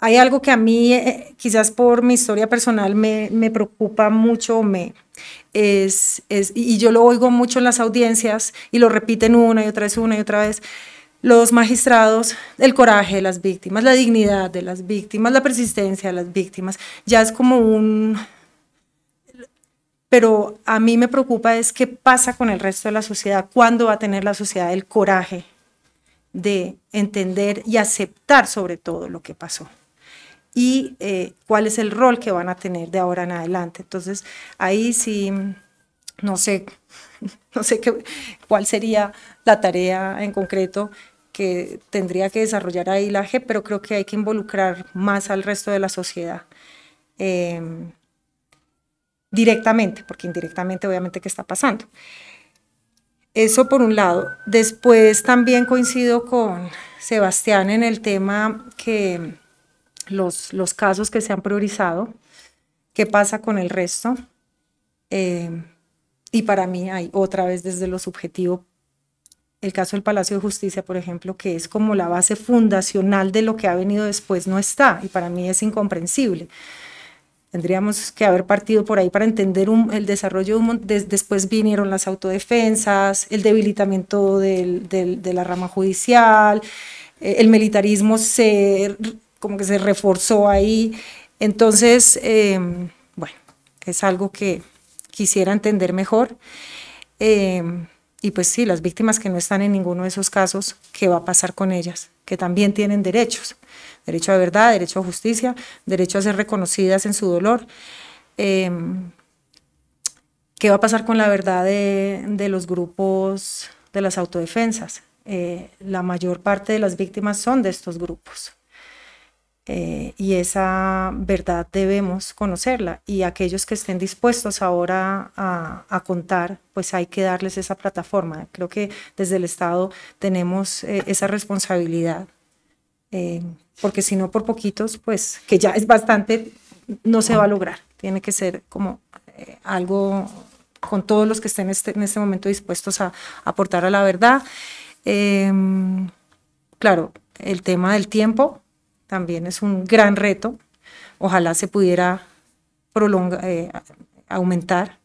hay algo que a mí, eh, quizás por mi historia personal, me, preocupa mucho, me, es, y yo lo oigo mucho en las audiencias y lo repiten una y otra vez, una y otra vez, los magistrados, el coraje de las víctimas, la dignidad de las víctimas, la persistencia de las víctimas. Ya es como un... Pero a mí me preocupa es qué pasa con el resto de la sociedad, cuándo va a tener la sociedad el coraje de entender y aceptar sobre todo lo que pasó y eh, cuál es el rol que van a tener de ahora en adelante. Entonces, ahí sí, no sé, no sé qué, cuál sería la tarea en concreto que tendría que desarrollar ahí la G, pero creo que hay que involucrar más al resto de la sociedad. Em, directamente, porque indirectamente obviamente ¿qué está pasando. Eso por un lado. Después también coincido con Sebastián en el tema que los, los casos que se han priorizado, qué pasa con el resto. Em, y para mí hay otra vez desde lo subjetivo el caso del Palacio de Justicia, por ejemplo, que es como la base fundacional de lo que ha venido después, no está, y para mí es incomprensible. Tendríamos que haber partido por ahí para entender el desarrollo. después vinieron las autodefensas, el debilitamiento de la rama judicial, eh, el militarismo se, como que se reforzó ahí. Entonces, eh, bueno, es algo que quisiera entender mejor. Eh, y pues sí, las víctimas que no están en ninguno de esos casos, ¿qué va a pasar con ellas? Que también tienen derechos, derecho a verdad, derecho a justicia, derecho a ser reconocidas en su dolor. Em, ¿Qué va a pasar con la verdad de, los grupos de las autodefensas? Eh, la mayor parte de las víctimas son de estos grupos. Eh, y esa verdad debemos conocerla y aquellos que estén dispuestos ahora a, contar, pues hay que darles esa plataforma. Creo que desde el Estado tenemos eh, esa responsabilidad, eh, porque si no por poquitos, pues que ya es bastante, no se va a lograr. Tiene que ser como algo con todos los que estén este, en este momento dispuestos a aportar a la verdad. Em, claro, el tema del tiempo, también es un gran reto. Ojalá se pudiera prolongar, eh, aumentar,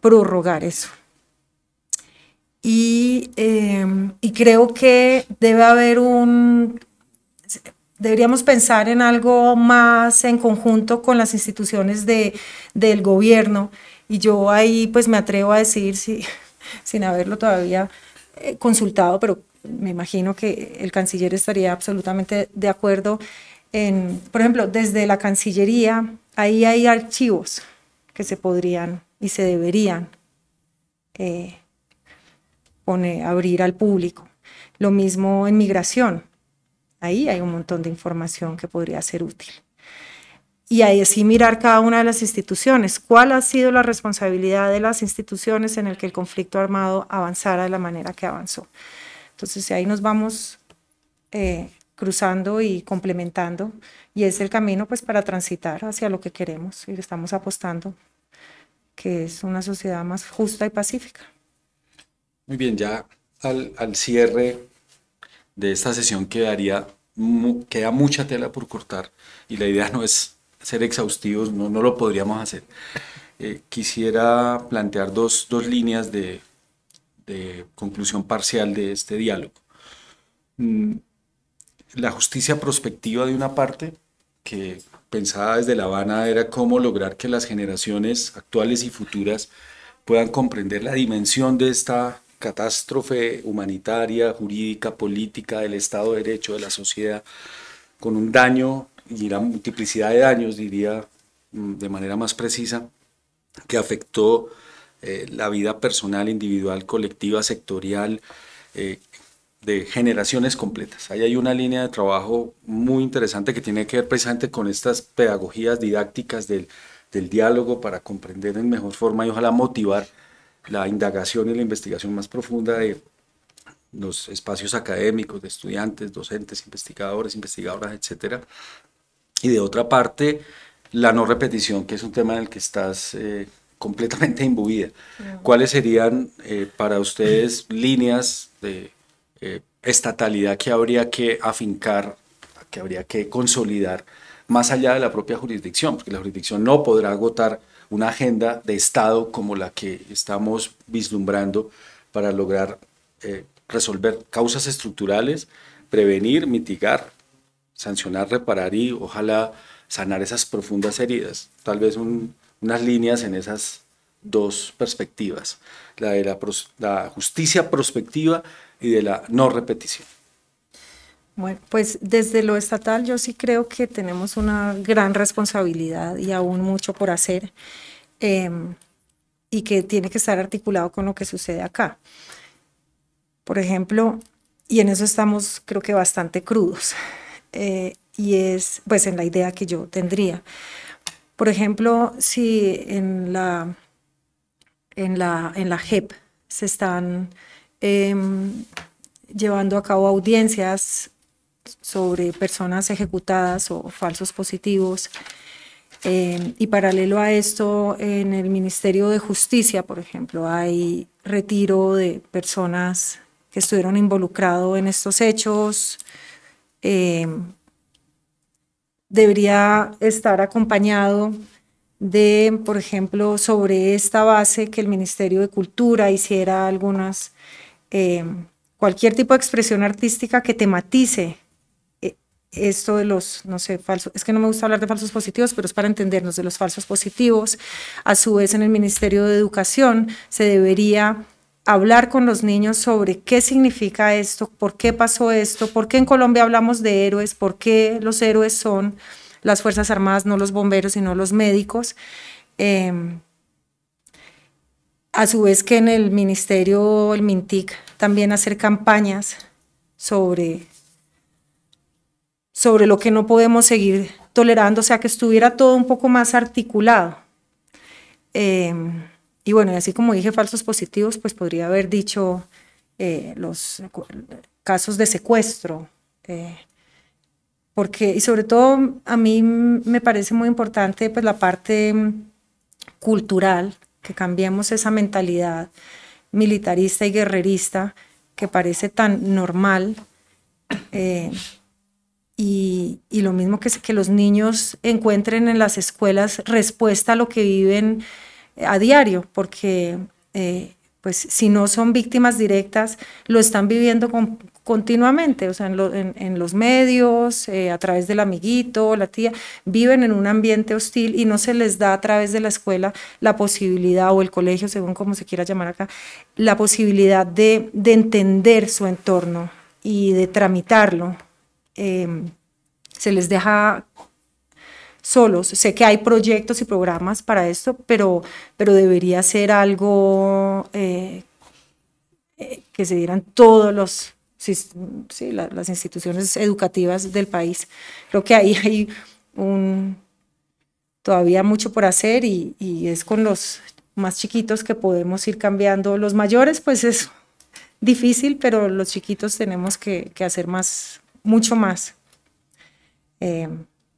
prorrogar eso. Em, y, creo que debe haber un, deberíamos pensar en algo más en conjunto con las instituciones del gobierno. Y yo ahí pues me atrevo a decir, si sin haberlo todavía eh, consultado, pero me imagino que el canciller estaría absolutamente de acuerdo en, por ejemplo, desde la Cancillería, ahí hay archivos que se podrían y se deberían eh, abrir al público. Lo mismo en migración, ahí hay un montón de información que podría ser útil y así mirar cada una de las instituciones, cuál ha sido la responsabilidad de las instituciones en el que el conflicto armado avanzara de la manera que avanzó. Entonces ahí nos vamos eh, cruzando y complementando y es el camino pues para transitar hacia lo que queremos y estamos apostando, que es una sociedad más justa y pacífica. Muy bien, ya al, cierre de esta sesión quedaría, queda mucha tela por cortar y la idea no es ser exhaustivos, no, lo podríamos hacer. Eh, quisiera plantear dos, líneas de, de, conclusión parcial de este diálogo. Mm, la justicia prospectiva de una parte, que pensada desde La Habana era cómo lograr que las generaciones actuales y futuras puedan comprender la dimensión de esta catástrofe humanitaria, jurídica, política, del Estado de Derecho, de la sociedad, con un daño y la multiplicidad de daños, diría mm, de manera más precisa, que afectó eh, la vida personal, individual, colectiva, sectorial, eh, de generaciones completas. Ahí hay una línea de trabajo muy interesante que tiene que ver precisamente con estas pedagogías didácticas del, del diálogo para comprender en mejor forma y ojalá motivar la indagación y la investigación más profunda de los espacios académicos, de estudiantes, docentes, investigadores, investigadoras, etcétera, y de otra parte la no repetición, que es un tema en el que estás eh, completamente imbuida. ¿Cuáles serían eh, para ustedes líneas de eh, estatalidad que habría que afincar, que habría que consolidar más allá de la propia jurisdicción? Porque la jurisdicción no podrá agotar una agenda de Estado como la que estamos vislumbrando para lograr resolver causas estructurales, prevenir, mitigar sancionar, reparar y ojalá sanar esas profundas heridas. Tal vez unas líneas en esas dos perspectivas, la de la, justicia prospectiva y de la no repetición. Bueno, pues desde lo estatal yo sí creo que tenemos una gran responsabilidad y aún mucho por hacer em, y que tiene que estar articulado con lo que sucede acá. Por ejemplo, y en eso estamos creo que bastante crudos. Eh, y es pues en la idea que yo tendría. Por ejemplo, si en la, en la, en JEP se están em, llevando a cabo audiencias sobre personas ejecutadas o falsos positivos. Em, y paralelo a esto, en el Ministerio de Justicia, por ejemplo, hay retiro de personas que estuvieron involucradas en estos hechos, eh, debería estar acompañado de, por ejemplo, sobre esta base que el Ministerio de Cultura hiciera algunas, eh, cualquier tipo de expresión artística que tematice eh, esto de los, no sé, falsos, es que no me gusta hablar de falsos positivos, pero es para entendernos de los falsos positivos. A su vez, en el Ministerio de Educación se debería hablar con los niños sobre qué significa esto, por qué pasó esto, por qué en Colombia hablamos de héroes, por qué los héroes son las Fuerzas Armadas, no los bomberos sino los médicos. Em, a su vez que en el ministerio, el MINTIC, también hacer campañas sobre, sobre lo que no podemos seguir tolerando, o sea, que estuviera todo un poco más articulado. Em, y bueno, y así como dije falsos positivos, pues podría haber dicho eh, los casos de secuestro. Eh, porque, y sobre todo a mí me parece muy importante pues la parte mm, cultural, que cambiemos esa mentalidad militarista y guerrerista que parece tan normal. Eh, y, lo mismo que, que los niños encuentren en las escuelas respuesta a lo que viven eh, a diario, porque eh, pues si no son víctimas directas, lo están viviendo continuamente, o sea, en, los medios, eh, a través del amiguito, la tía, viven en un ambiente hostil y no se les da a través de la escuela la posibilidad, o el colegio, según como se quiera llamar acá, la posibilidad de, entender su entorno y de tramitarlo. Em, se les deja Sé que hay proyectos y programas para esto, pero, pero debería ser algo eh, eh, que se dieran todos los, las instituciones educativas del país. Creo que ahí hay un, todavía mucho por hacer y, es con los más chiquitos que podemos ir cambiando. Los mayores, pues es difícil, pero los chiquitos tenemos que, hacer más, mucho más. Eh,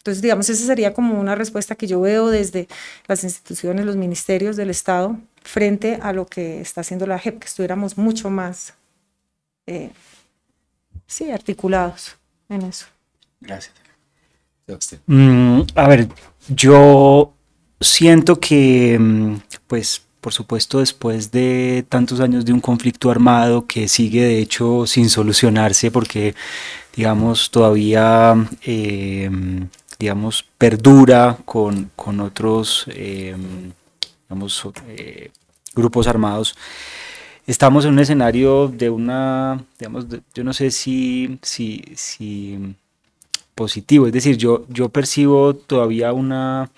entonces, digamos, esa sería como una respuesta que yo veo desde las instituciones, los ministerios del Estado, frente a lo que está haciendo la JEP, que estuviéramos mucho más, eh, sí, articulados en eso. Gracias. Mm, a ver, yo siento que, mm, pues, por supuesto, después de tantos años de un conflicto armado que sigue, de hecho, sin solucionarse, porque, digamos, todavía eh, digamos, perdura con, otros em, digamos, eh, grupos armados. Estamos en un escenario de una, digamos, yo no sé si, si, si positivo, es decir, yo, yo percibo todavía una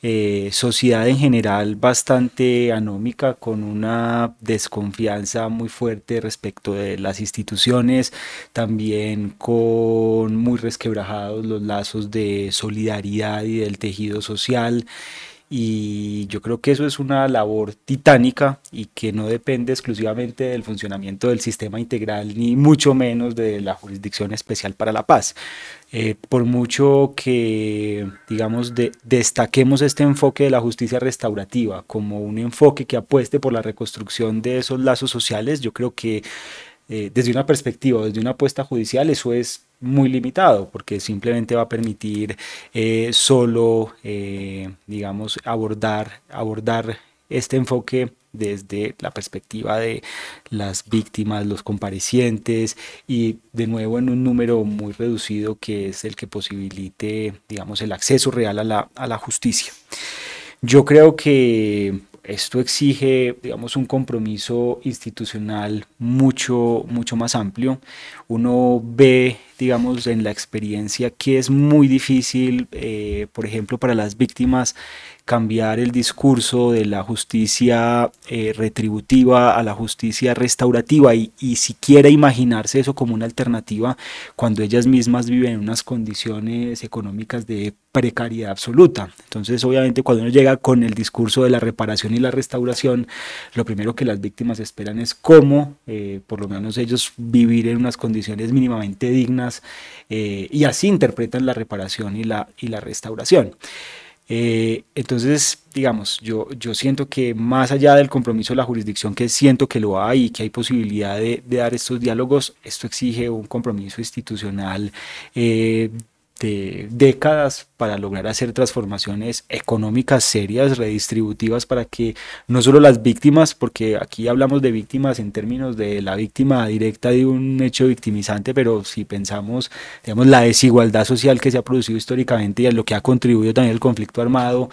eh, sociedad en general bastante anómica, con una desconfianza muy fuerte respecto de las instituciones, también con muy resquebrajados los lazos de solidaridad y del tejido social. Y yo creo que eso es una labor titánica y que no depende exclusivamente del funcionamiento del sistema integral, ni mucho menos de la Jurisdicción Especial para la Paz. Eh, por mucho que, digamos, destaquemos este enfoque de la justicia restaurativa como un enfoque que apueste por la reconstrucción de esos lazos sociales, yo creo que eh, desde una perspectiva, desde una apuesta judicial, eso es muy limitado porque simplemente va a permitir eh, solo, digamos, abordar, abordar este enfoque desde la perspectiva de las víctimas, los comparecientes y de nuevo en un número muy reducido que es el que posibilite, digamos, el acceso real a la, justicia. Yo creo que esto exige, digamos, un compromiso institucional mucho, mucho más amplio. Uno ve digamos, en la experiencia que es muy difícil, eh, por ejemplo, para las víctimas cambiar el discurso de la justicia eh, retributiva a la justicia restaurativa y, siquiera imaginarse eso como una alternativa cuando ellas mismas viven en unas condiciones económicas de precariedad absoluta. Entonces, obviamente, cuando uno llega con el discurso de la reparación y la restauración, lo primero que las víctimas esperan es cómo, eh, por lo menos ellos, vivir en unas condiciones mínimamente dignas eh, y así interpretan la reparación y la, y la restauración. Eh, entonces, digamos, yo, yo siento que más allá del compromiso de la jurisdicción, que siento que lo hay y que hay posibilidad de, dar estos diálogos, esto exige un compromiso institucional eh, de décadas para lograr hacer transformaciones económicas serias, redistributivas, para que no solo las víctimas, porque aquí hablamos de víctimas en términos de la víctima directa de un hecho victimizante, pero si pensamos, digamos, la desigualdad social que se ha producido históricamente y a lo que ha contribuido también el conflicto armado,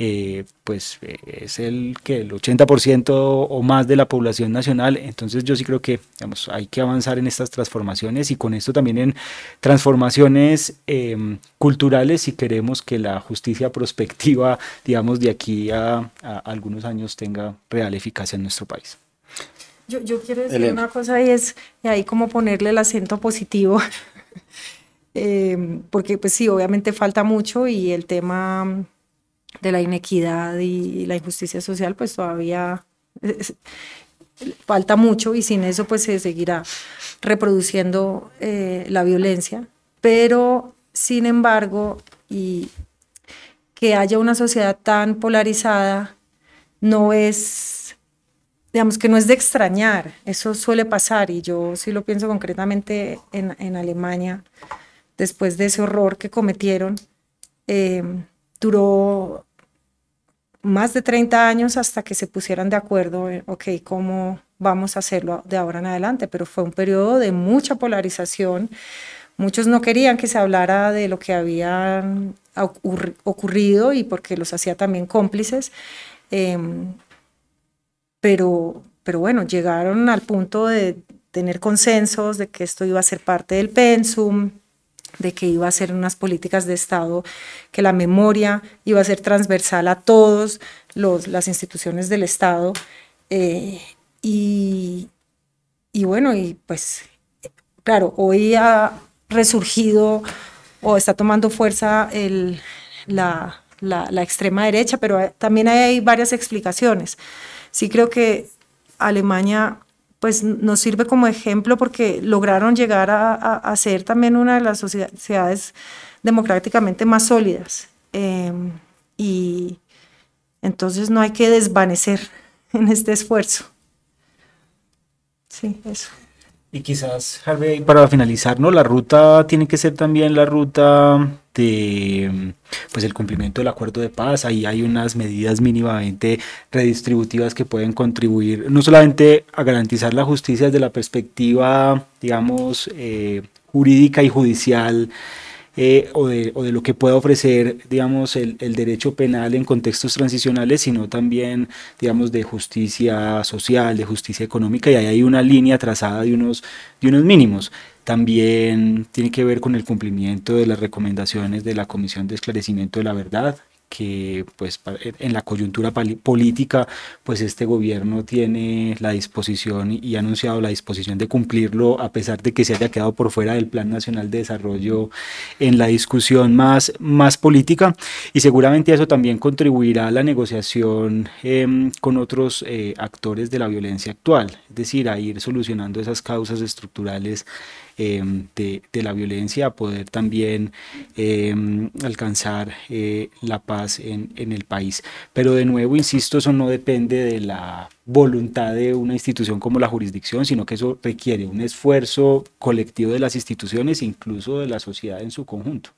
eh, pues eh, es el que el 80% o más de la población nacional. Entonces yo sí creo que digamos, hay que avanzar en estas transformaciones y con esto también en transformaciones em, culturales si queremos que la justicia prospectiva, digamos, de aquí a, algunos años tenga real eficacia en nuestro país. Yo, yo quiero decir una cosa y es, y ahí como ponerle el acento positivo em, porque pues sí, obviamente falta mucho y el tema de la inequidad y la injusticia social, pues todavía falta mucho y sin eso pues se seguirá reproduciendo eh, la violencia. Pero, sin embargo, y que haya una sociedad tan polarizada no es, digamos que no es de extrañar, eso suele pasar y yo sí lo pienso concretamente en, Alemania, después de ese horror que cometieron. Eh, duró más de 30 años hasta que se pusieran de acuerdo en, eh, ok, cómo vamos a hacerlo de ahora en adelante, pero fue un periodo de mucha polarización. Muchos no querían que se hablara de lo que había mm, ocurrido y porque los hacía también cómplices, em, pero, pero bueno, llegaron al punto de tener consensos de que esto iba a ser parte del pensum, de que iba a ser unas políticas de Estado, que la memoria iba a ser transversal a todas las instituciones del Estado. Eh, y, y bueno, y pues claro, hoy ha resurgido o está tomando fuerza la, extrema derecha, pero también hay varias explicaciones. Sí creo que Alemania pues nos sirve como ejemplo porque lograron llegar a, ser también una de las sociedades democráticamente más sólidas. Em, y entonces no hay que desvanecer en este esfuerzo. Sí, eso. Y quizás, Harvey, para finalizar, ¿no? La ruta tiene que ser también la ruta pues el cumplimiento del acuerdo de paz. Ahí hay unas medidas mínimamente redistributivas que pueden contribuir no solamente a garantizar la justicia desde la perspectiva, digamos, eh, jurídica y judicial. Eh, o, de, lo que pueda ofrecer, digamos, el, derecho penal en contextos transicionales, sino también, digamos, de justicia social, de justicia económica, y ahí hay una línea trazada de unos, de unos mínimos. También tiene que ver con el cumplimiento de las recomendaciones de la Comisión de Esclarecimiento de la Verdad, que pues en la coyuntura política pues este gobierno tiene la disposición y ha anunciado la disposición de cumplirlo a pesar de que se haya quedado por fuera del Plan Nacional de Desarrollo en la discusión más, más política y seguramente eso también contribuirá a la negociación em, con otros eh, actores de la violencia actual, es decir, a ir solucionando esas causas estructurales Em, de, la violencia, a poder también em, alcanzar eh, la paz en, el país. Pero de nuevo, insisto, eso no depende de la voluntad de una institución como la jurisdicción, sino que eso requiere un esfuerzo colectivo de las instituciones, e incluso de la sociedad en su conjunto.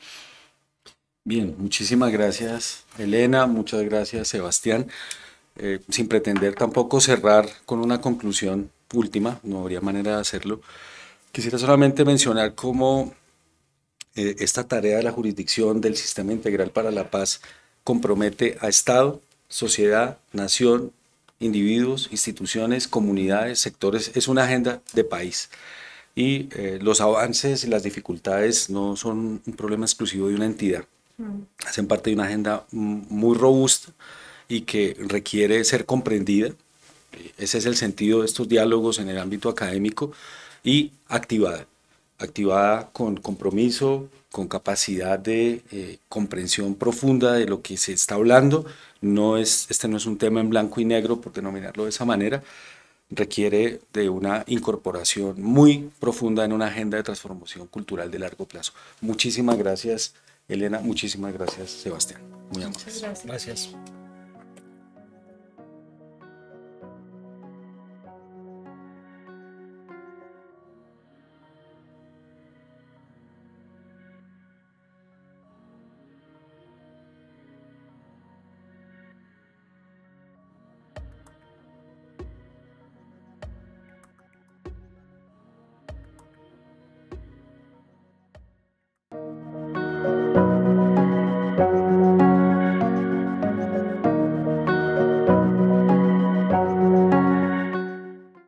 Bien, muchísimas gracias Elena, muchas gracias Sebastián. Eh, sin pretender tampoco cerrar con una conclusión última, no habría manera de hacerlo, Quisiera solamente mencionar cómo eh, esta tarea de la jurisdicción del Sistema Integral para la Paz compromete a Estado, sociedad, nación, individuos, instituciones, comunidades, sectores. Es una agenda de país. Y eh, los avances y las dificultades no son un problema exclusivo de una entidad. Mm. Hacen parte de una agenda muy robusta y que requiere ser comprendida. Ese es el sentido de estos diálogos en el ámbito académico, y activada. Activada con compromiso, con capacidad de eh, comprensión profunda de lo que se está hablando. No es, este no es un tema en blanco y negro, por denominarlo de esa manera. Requiere de una incorporación muy profunda en una agenda de transformación cultural de largo plazo. Muchísimas gracias, Elena. Muchísimas gracias, Sebastián. Muy Muchas gracias.